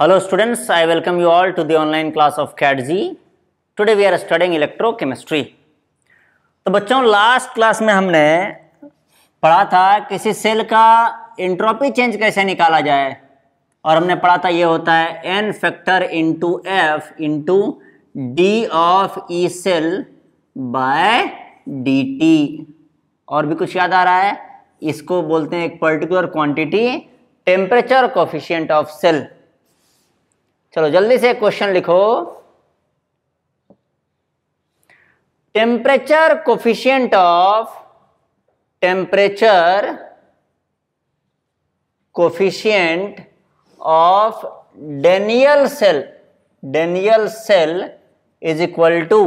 hello students I welcome you all to the online class of cat today we are studying electrochemistry तो बच्चों last class में हमने पढ़ा था किसी सेल का इंट्रोपी चेंज कैसे निकाला जाए और हमने पढ़ा था ये होता है N factor into F into D of E cell by D T और भी कुछ याद आ रहा है इसको बोलते हैं एक particular quantity temperature coefficient of cell चलो जल्दी से क्वेश्चन लिखो temperature coefficient of temperature coefficient of Daniell cell Daniell cell is equal to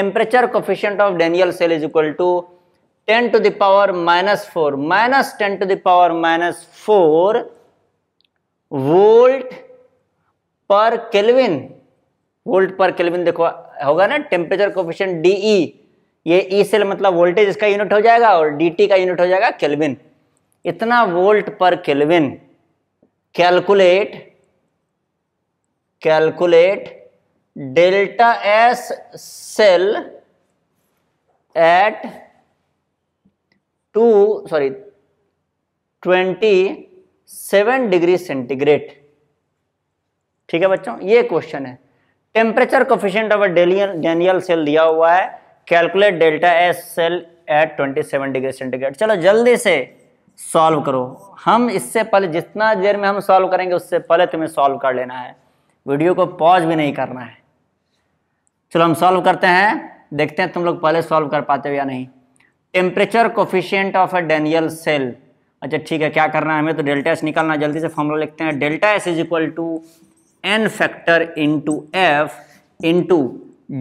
temperature coefficient of Daniell cell is equal to ten to the power minus four minus ten to the power minus four volt per kelvin volt per kelvin देखो होगा ना temperature coefficient D E ये E e cell मतलब voltage इसका unit हो जाएगा और T का यूनिट हो जाएगा केल्विन इतना volt per kelvin calculate calculate delta S cell at two sorry twenty seven degree centigrade ठीक है बच्चों ये क्वेश्चन है temperature coefficient of a Daniell cell दिया हुआ है calculate delta S cell at 27 degree centigrade चलो जल्दी से सॉल्व करो हम इससे पहले जितना देर में हम सॉल्व करेंगे उससे पहले तुम्हें सॉल्व कर लेना है वीडियो को पॉज भी नहीं करना है चलो हम सॉल्व करते हैं देखते हैं तुम लोग पहले सॉल्व कर पाते हो या नहीं temperature coefficient of a Daniell cell अच्छा ठीक है क्या करना है हमें तो डेल्टा एस निकालना जल्दी से फॉर्मूला लिखते हैं delta S is equal to N factor into F into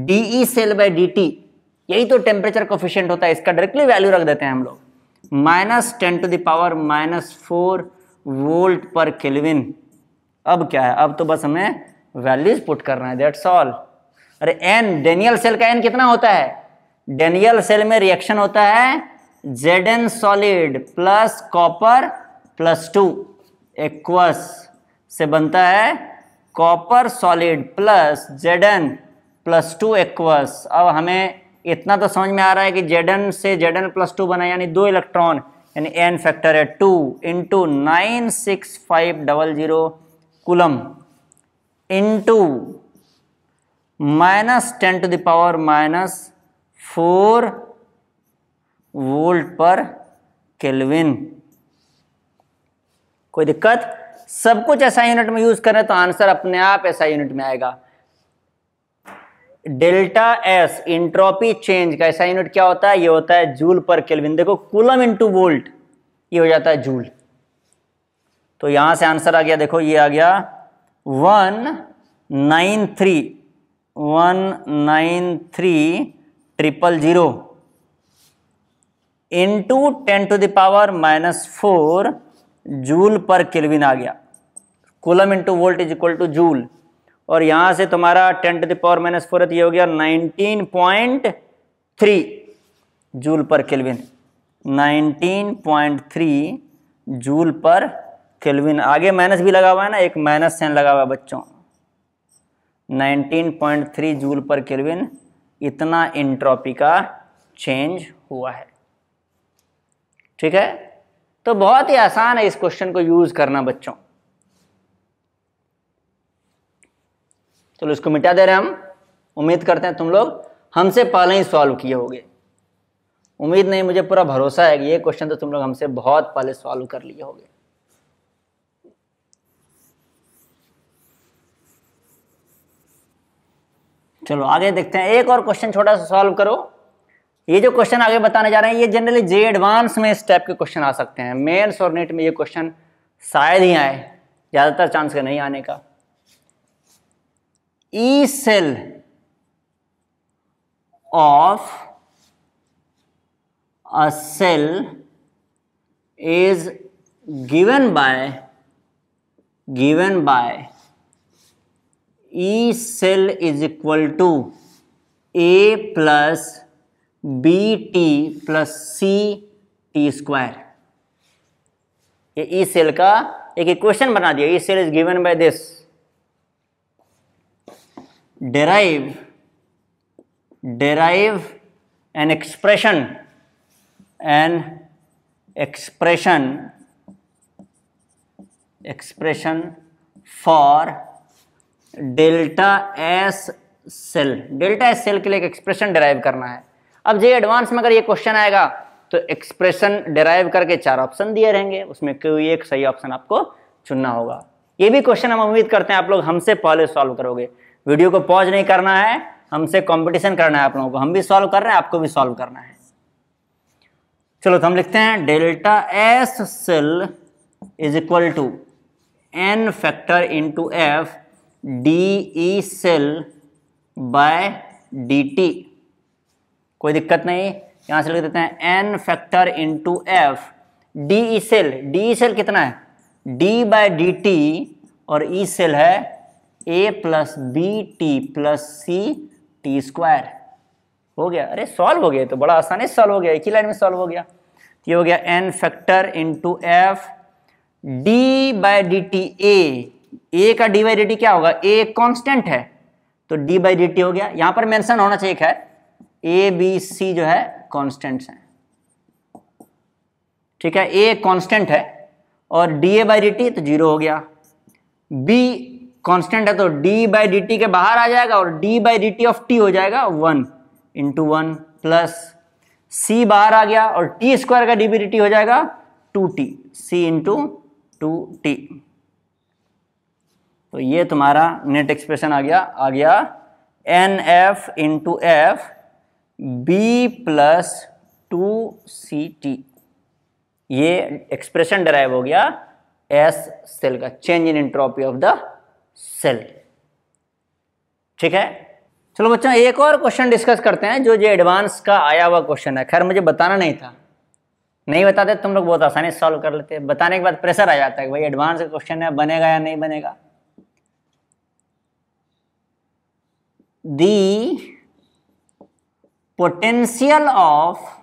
D E cell by D T यही तो टेम्परेचर कोफिशियंट होता है इसका डायरेक्टली वैल्यू रख देते हैं हम लोग minus ten to the power minus four volt per kelvin अब क्या है अब तो बस हमें वैल्यूज पुट करना है दैट्स ऑल अरे एन डेनियल सेल का एन कितना होता है डेनियल सेल में रिएक्शन होता है Z N solid plus copper plus two aqueous से बनता है copper solid plus Z N plus two aqueous अब हमें इतना तो समझ में आ रहा है कि जेडन से जेडन प्लस टू बना यानी दो इलेक्ट्रॉन यानी एन फैक्टर है two into nine six five double zero coulomb into minus ten to the power minus four volt per kelvin कोई दिक्कत सब कुछ ऐसा यूनिट में यूज करें तो आंसर अपने आप ऐसा यूनिट में आएगा डेल्टा एस इंट्रोपी चेंज का ऐसा यूनिट क्या होता है ये होता है जूल पर केल्विन देखो कुलम इंटू वोल्ट ये हो जाता है जूल तो यहां से आंसर आ गया देखो ये आ गया one nine three one nine three triple zero into ten to the power minus four joule पर केल्विन आ गया coulomb into volt is equal to joule और यहाँ से तुम्हारा ten to the power minus four ये हो गया नाइनटीन पॉइंट थ्री जूल पर kelvin nineteen point three joule पर केल्विन आगे माइनस भी लगा हुआ है ना एक माइनस सेन लगा हुआ है बच्चों 19.3 जूल पर केल्विन इतना इंट्रॉपी का चेंज हुआ है ठीक है तो बहुत ही आसान है इस क्वेश्चन को यूज़ करना बच्चों चलो इसको मिटा दे रहे हैं हम उम्मीद करते हैं तुम लोग हमसे पहले ही सॉल्व किए होगे उम्मीद नहीं मुझे पूरा भरोसा है कि ये क्वेश्चन तो तुम लोग हमसे बहुत पहले सॉल्व कर लिए होगे चलो आगे देखते हैं एक और क्वेश्चन छोटा सा सॉल्व करो ये जो क्वेश्चन आगे बताने जा रहे हैं ये जनरली जे एडवांस में इस टाइप के क्वेश्चन आ सकते हैं मेन्स और नेट में ये क्वेश्चन शायद ही आए ज़्यादातर चांस है नहीं आने का E cell of a cell is given by given by E cell is equal to A plus B T plus C T square ये ई e सेल का एक इक्वेशन बना दिया E cell is given by this derive derive an expression an expression expression for delta S cell delta S cell के लिए एक expression derive करना है अब जो एडवांस में अगर ये क्वेश्चन आएगा तो एक्सप्रेशन डिराइव करके चार ऑप्शन दिए रहेंगे उसमें कोई एक सही ऑप्शन आपको चुनना होगा ये भी क्वेश्चन हम उम्मीद करते हैं आप लोग हमसे पहले सॉल्व करोगे वीडियो को पॉज नहीं करना है हमसे कंपटीशन करना है आप लोगों को हम भी सॉल्व कर रहे हैं आपको भी सॉल्व करना है चलो तो हम लिखते हैं delta S cell is equal to N factor to F D E cell by D T कोई दिक्कत नहीं यहां से लिख देते हैं N factor to F D E cell D E cell कितना है डी बाय डी टी और ई e सेल है A plus B T plus C T square हो गया अरे सॉल्व हो गया तो बड़ा आसानी से सॉल्व हो गया एक ही लाइन में सॉल्व हो गया तो ये हो गया N factor into F D by D T A A का डी बाई डी टी क्या होगा ए कॉन्स्टेंट है तो डी बाई डी टी हो गया यहां पर मेंशन होना चाहिए खैर ए बी सी जो है कॉन्स्टेंट है ठीक है ए कॉन्स्टेंट है और D A by D T तो जीरो हो गया बी कांस्टेंट है तो डी बाई डी टी के बाहर आ जाएगा और D by D T of T हो जाएगा one into one plus C बाहर आ गया और टी स्क्वायर का डी बी डी हो जाएगा two T C into two T तो ये तुम्हारा नेट एक्सप्रेशन आ गया आ गया N F into F B plus two C T ये एक्सप्रेशन डराइव हो गया एस सेल का change in entropy of the cell ठीक है चलो बच्चों एक और क्वेश्चन डिस्कस करते हैं जो जो एडवांस का आया हुआ क्वेश्चन है खैर मुझे बताना नहीं था नहीं बताते तो तुम लोग बहुत आसानी से सॉल्व कर लेते बताने के बाद प्रेशर आ जाता है कि भाई एडवांस का क्वेश्चन है बनेगा या नहीं बनेगा the potential of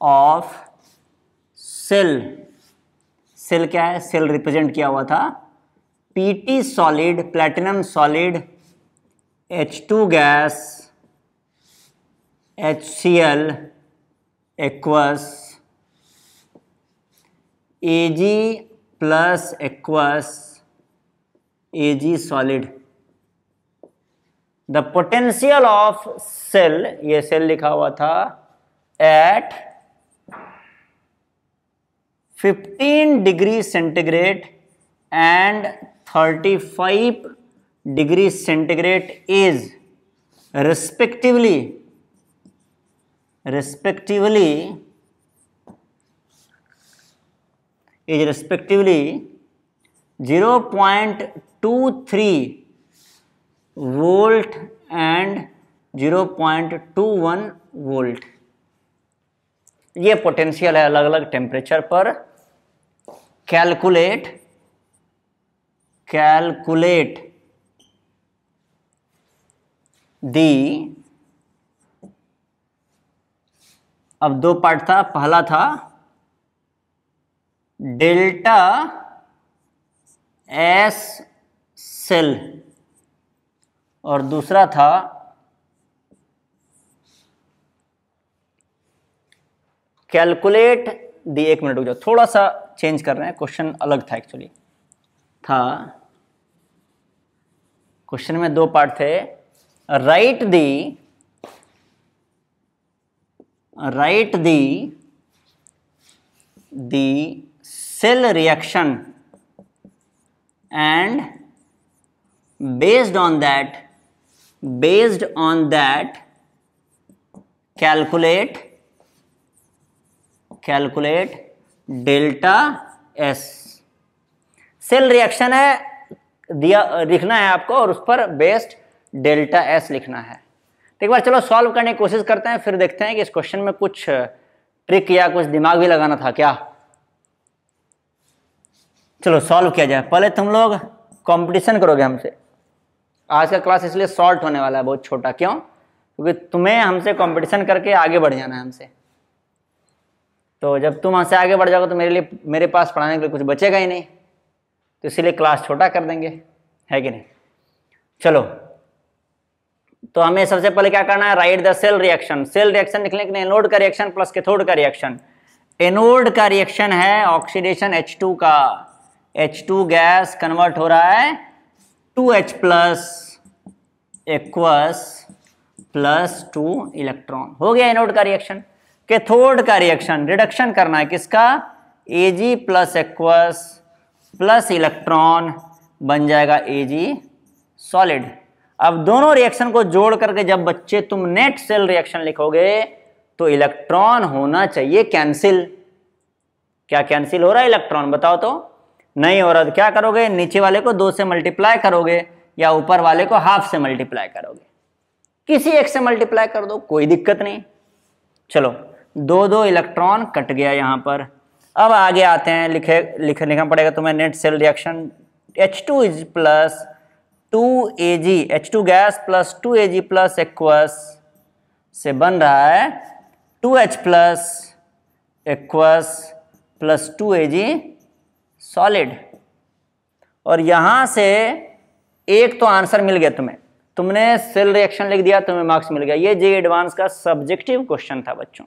of cell cell क्या है सेल रिप्रेजेंट किया हुआ था P T solid platinum solid H two gas H C L aqueous A G plus aqueous A G solid the potential of cell ये सेल लिखा हुआ था at 15 degree centigrade and 35 degree centigrade is respectively respectively is respectively 0.23 volt and 0.21 volt ये potential है अलग अलग temperature पर calculate calculate the अब दो पार्ट था पहला था डेल्टा एस सेल और दूसरा था कैलकुलेट दी एक मिनट हो जाओ थोड़ा सा चेंज कर रहे हैं क्वेश्चन अलग था एक्चुअली था क्वेश्चन में दो पार्ट थे write the write the the cell reaction and based on that based on that calculate calculate delta S cell reaction है दिया लिखना है आपको और उस पर बेस्ड डेल्टा एस लिखना है तो एक बार चलो सॉल्व करने की कोशिश करते हैं फिर देखते हैं कि इस क्वेश्चन में कुछ ट्रिक uh, या कुछ दिमाग भी लगाना था क्या चलो सॉल्व किया जाए पहले तुम लोग कंपटीशन करोगे हमसे आज का क्लास इसलिए शॉर्ट होने वाला है बहुत छोटा क्यों क्योंकि तुम्हें हमसे कंपटीशन करके आगे बढ़ जाना है हमसे तो जब तुम हमसे आगे बढ़ जाओगे तो मेरे लिए मेरे पास पढ़ाने के लिए कुछ बचेगा ही नहीं तो इसीलिए क्लास छोटा कर देंगे है कि नहीं चलो तो हमें सबसे पहले क्या करना है write the cell reaction cell reaction लिखने के लिए एनोड का रिएक्शन प्लस कैथोड का रिएक्शन एनोड का रिएक्शन है ऑक्सीडेशन H2 का H2 गैस कन्वर्ट हो रहा है 2H plus aqueous plus two electron हो गया एनोड का रिएक्शन कैथोड का रिएक्शन रिडक्शन करना है किसका Ag plus aqueous plus electron बन जाएगा ए जी सॉलिड अब दोनों रिएक्शन को जोड़ करके जब बच्चे तुम नेट सेल रिएक्शन लिखोगे तो इलेक्ट्रॉन होना चाहिए कैंसिल क्या कैंसिल हो रहा है इलेक्ट्रॉन बताओ तो नहीं हो रहा तो क्या करोगे नीचे वाले को दो से मल्टीप्लाई करोगे या ऊपर वाले को हाफ से मल्टीप्लाई करोगे किसी एक से मल्टीप्लाई कर दो कोई दिक्कत नहीं चलो दो दो इलेक्ट्रॉन कट गया यहां पर अब आगे आते हैं लिखे लिखे लिखना पड़ेगा तुम्हें net cell reaction H two is plus two A G H two gas plus two A G plus aqueous से बन रहा है two H plus aqueous plus two A G solid और यहाँ से एक तो आंसर मिल गया तुम्हें तुमने सेल रिएक्शन लिख दिया तुम्हें मार्क्स मिल गया ये जे एडवांस का सब्जेक्टिव क्वेश्चन था बच्चों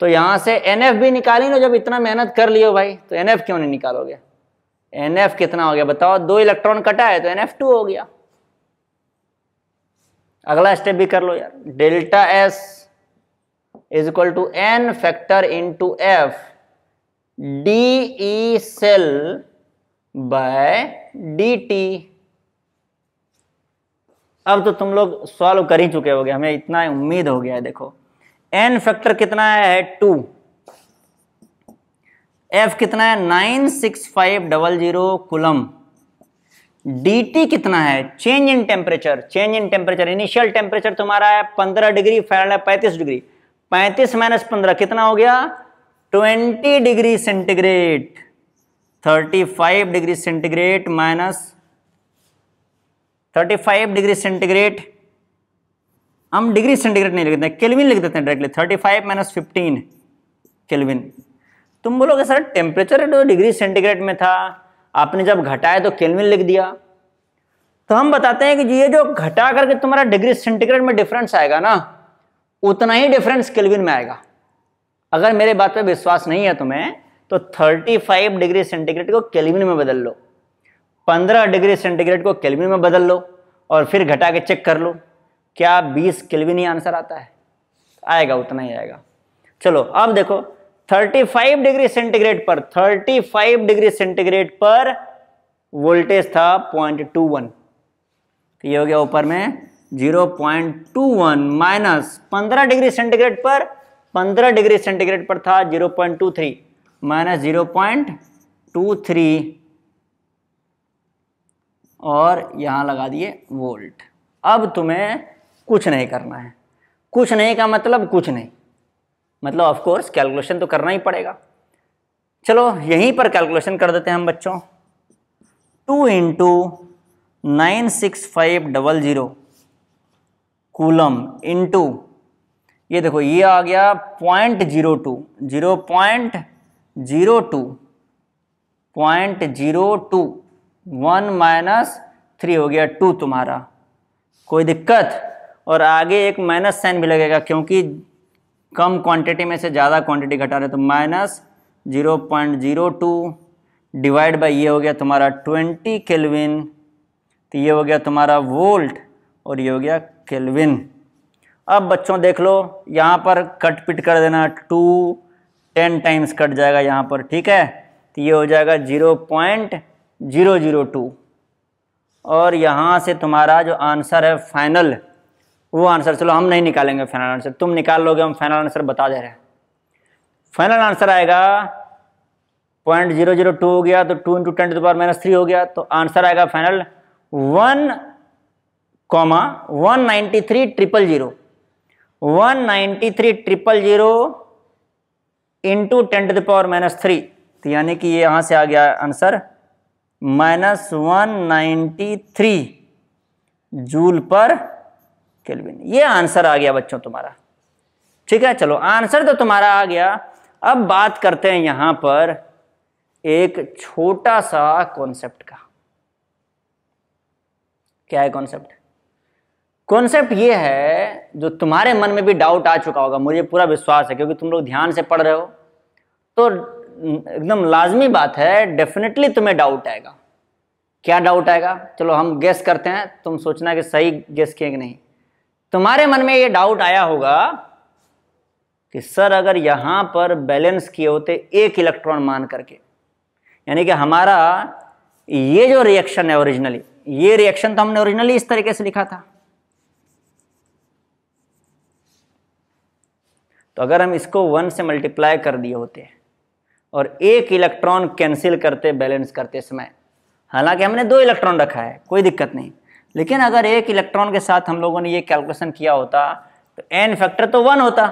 तो यहां से एन एफ भी निकाली ना जब इतना मेहनत कर लियो भाई तो एन एफ क्यों नहीं निकालोगे एन एफ कितना हो गया बताओ दो इलेक्ट्रॉन कटा है तो एन एफ टू हो गया अगला स्टेप भी कर लो यार delta S is equal to N factor into F D E cell by D T अब तो तुम लोग सॉल्व कर ही चुके होगे हमें इतना उम्मीद हो गया है देखो एन फैक्टर कितना है टू एफ कितना है nine six five double zero coulomb D T कितना है change in temperature change in temperature initial temperature तुम्हारा है पंद्रह डिग्री फैल है पैंतीस डिग्री पैंतीस माइनस पंद्रह कितना हो गया twenty degree centigrade thirty five degree centigrade minus thirty five degree centigrade हम डिग्री सेंटीग्रेड नहीं लिख देते केल्विन लिख देते हैं directly thirty five minus fifteen kelvin तुम बोलोगे सर टेम्परेचर तो डिग्री सेंटीग्रेड में था आपने जब घटाया तो केल्विन लिख दिया तो हम बताते हैं कि ये जो घटा करके तुम्हारा डिग्री सेंटीग्रेड में डिफरेंस आएगा ना उतना ही डिफरेंस केल्विन में आएगा अगर मेरे बात पर विश्वास नहीं है तुम्हें तो 35 डिग्री सेंटीग्रेड को केल्विन में बदल लो 15 डिग्री सेंटीग्रेड को केल्विन में बदल लो और फिर घटा के चेक कर लो क्या बीस किलविन ही आंसर आता है आएगा उतना ही आएगा चलो अब देखो 35 डिग्री सेंटीग्रेड पर 35 डिग्री सेंटीग्रेड पर वोल्टेज था पॉइंट टू वन ये हो गया ऊपर में 0.21 माइनस पंद्रह डिग्री सेंटीग्रेड पर 15 डिग्री सेंटीग्रेड पर था 0.23 माइनस थ्री और यहां लगा दिए वोल्ट अब तुम्हें कुछ नहीं करना है कुछ नहीं का मतलब कुछ नहीं मतलब ऑफ कोर्स कैलकुलेशन तो करना ही पड़ेगा चलो यहीं पर कैलकुलेशन कर देते हैं हम बच्चों two into nine six five double zero coulomb into ये देखो ये आ गया point zero two zero point zero two point zero two one minus three हो गया टू तुम्हारा कोई दिक्कत और आगे एक माइनस साइन भी लगेगा क्योंकि कम क्वांटिटी में से ज़्यादा क्वांटिटी घटा रहे तो minus zero point zero two divide by ये हो गया तुम्हारा ट्वेंटी केल्विन तो ये हो गया तुम्हारा वोल्ट और ये हो गया केल्विन अब बच्चों देख लो यहाँ पर कट पिट कर देना टू टेन टाइम्स कट जाएगा यहाँ पर ठीक है तो ये हो जाएगा zero point zero zero two और यहाँ से तुम्हारा जो आंसर है फाइनल वो आंसर चलो हम नहीं निकालेंगे फाइनल आंसर तुम निकाल लोगे हम फाइनल आंसर बता दे रहे हैं फाइनल आंसर आएगा पॉइंट जीरो जीरो टू हो गया तो टू इंटू टेन दोबारा माइनस थ्री हो गया तो आंसर आएगा final one comma one ninety three triple zero one ninety three triple zero into ten to power minus three तो यानी कि ये यहाँ से आ गया answer minus one ninety three joule पर केल्विन ये आंसर आ गया बच्चों तुम्हारा ठीक है चलो आंसर तो तुम्हारा आ गया अब बात करते हैं यहाँ पर एक छोटा सा कॉन्सेप्ट का क्या है कॉन्सेप्ट कॉन्सेप्ट ये है जो तुम्हारे मन में भी डाउट आ चुका होगा मुझे पूरा विश्वास है क्योंकि तुम लोग ध्यान से पढ़ रहे हो तो एकदम लाजमी बात है डेफिनेटली तुम्हें डाउट आएगा क्या डाउट आएगा चलो हम गेस करते हैं तुम सोचना कि सही गेस किए कि नहीं तुम्हारे मन में ये डाउट आया होगा कि सर अगर यहां पर बैलेंस किए होते एक इलेक्ट्रॉन मान करके यानी कि हमारा ये जो रिएक्शन है ओरिजिनली ये रिएक्शन तो हमने ओरिजिनली इस तरीके से लिखा था तो अगर हम इसको वन से मल्टीप्लाई कर दिए होते और एक इलेक्ट्रॉन कैंसिल करते बैलेंस करते समय हालांकि हमने दो इलेक्ट्रॉन रखा है कोई दिक्कत नहीं लेकिन अगर एक इलेक्ट्रॉन के साथ हम लोगों ने ये कैलकुलेशन किया होता तो एन फैक्टर तो वन होता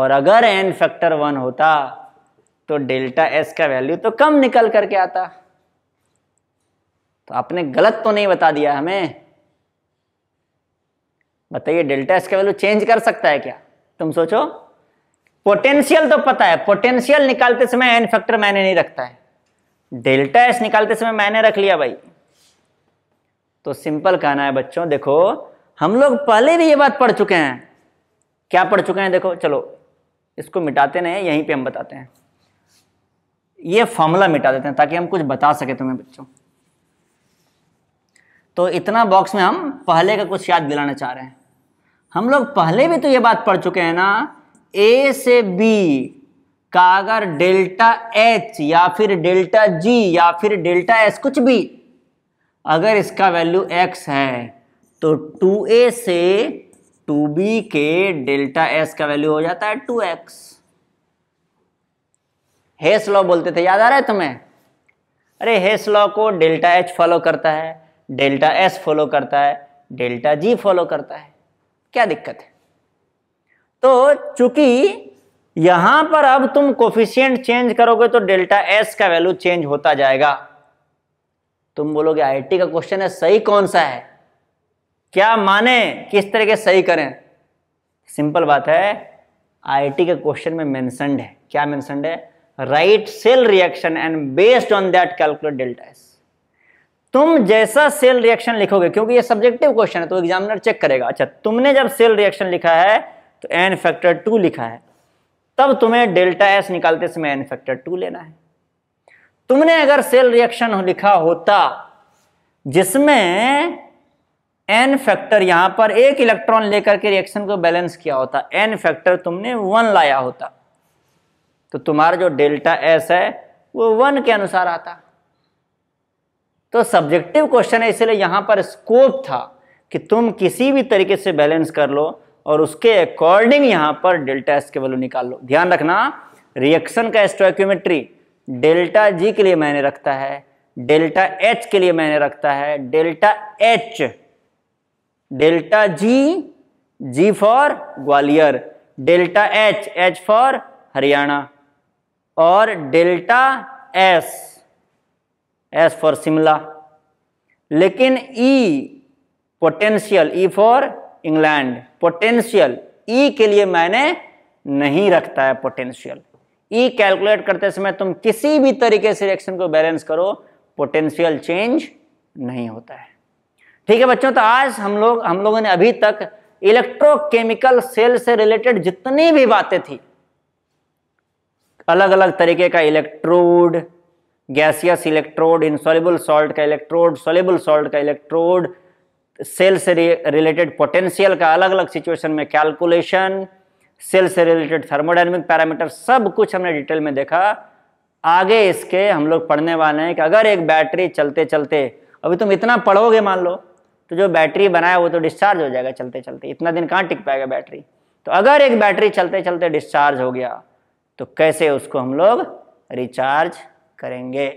और अगर एन फैक्टर वन होता तो डेल्टा एस का वैल्यू तो कम निकल करके आता तो आपने गलत तो नहीं बता दिया हमें बताइए डेल्टा एस का वैल्यू चेंज कर सकता है क्या तुम सोचो पोटेंशियल तो पता है पोटेंशियल निकालते समय एन फैक्टर मैंने नहीं रखता है डेल्टा एस निकालते समय मैंने रख लिया भाई तो सिंपल कहना है बच्चों देखो हम लोग पहले भी ये बात पढ़ चुके हैं क्या पढ़ चुके हैं देखो चलो इसको मिटाते नहीं यहीं पे हम बताते हैं ये फॉर्मूला मिटा देते हैं ताकि हम कुछ बता सके तुम्हें बच्चों तो इतना बॉक्स में हम पहले का कुछ याद दिलाना चाह रहे हैं हम लोग पहले भी तो ये बात पढ़ चुके हैं ना ए से बी का अगर डेल्टा एच या फिर डेल्टा जी या फिर डेल्टा एस कुछ भी अगर इसका वैल्यू x है तो 2a से 2b के डेल्टा s का वैल्यू हो जाता है 2x हेस लॉ बोलते थे याद आ रहा है तुम्हें अरे हेस लॉ को डेल्टा एच फॉलो करता है डेल्टा एस फॉलो करता है डेल्टा जी फॉलो करता है क्या दिक्कत है तो चूंकि यहां पर अब तुम कोफिशियंट चेंज करोगे तो डेल्टा एस का वैल्यू चेंज होता जाएगा तुम बोलोगे आईटी का क्वेश्चन है सही कौन सा है क्या माने किस तरह के सही करें सिंपल बात है आईटी के क्वेश्चन में मेंशनड है क्या मेंशनड है write cell reaction and based on that calculate delta S तुम जैसा सेल रिएक्शन लिखोगे क्योंकि ये सब्जेक्टिव क्वेश्चन है तो एग्जामिनर चेक करेगा अच्छा तुमने जब सेल रिएक्शन लिखा है तो एन फैक्टर टू लिखा है तब तुम्हें डेल्टा एस निकालते समय एन फैक्टर टू लेना है तुमने अगर सेल रिएक्शन लिखा होता जिसमें एन फैक्टर यहां पर एक इलेक्ट्रॉन लेकर के रिएक्शन को बैलेंस किया होता एन फैक्टर तुमने वन लाया होता तो तुम्हारा जो डेल्टा एस है वो वन के अनुसार आता तो सब्जेक्टिव क्वेश्चन है इसलिए यहां पर स्कोप था कि तुम किसी भी तरीके से बैलेंस कर लो और उसके अकॉर्डिंग यहां पर डेल्टा एस के वैल्यू निकाल लो ध्यान रखना रिएक्शन का स्टोक्योमेट्री डेल्टा जी के लिए मैंने रखता है डेल्टा एच के लिए मैंने रखता है delta H delta G G for Gwalior delta H H for Haryana और delta S S for Shimla लेकिन E potential E for England potential E के लिए मैंने नहीं रखता है पोटेंशियल ई e कैलकुलेट करते समय तुम किसी भी तरीके से रिएक्शन को बैलेंस करो पोटेंशियल चेंज नहीं होता है ठीक है बच्चों तो आज हम लोग हम लोगों ने अभी तक इलेक्ट्रोकेमिकल सेल से रिलेटेड जितनी भी बातें थी अलग अलग तरीके का electrode gaseous electrode insoluble salt का इलेक्ट्रोड सोलेबल सॉल्ट का इलेक्ट्रोड सेल से रिलेटेड पोटेंशियल का अलग अलग सिचुएशन में कैलकुलेशन सेल से रिलेटेड थर्मोडाइनमिक पैरामीटर सब कुछ हमने डिटेल में देखा आगे इसके हम लोग पढ़ने वाले हैं कि अगर एक बैटरी चलते चलते अभी तुम इतना पढ़ोगे मान लो तो जो बैटरी बनाया वो तो डिस्चार्ज हो जाएगा चलते चलते इतना दिन कहाँ टिक पाएगा बैटरी तो अगर एक बैटरी चलते चलते डिस्चार्ज हो गया तो कैसे उसको हम लोग रिचार्ज करेंगे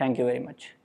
थैंक यू वेरी मच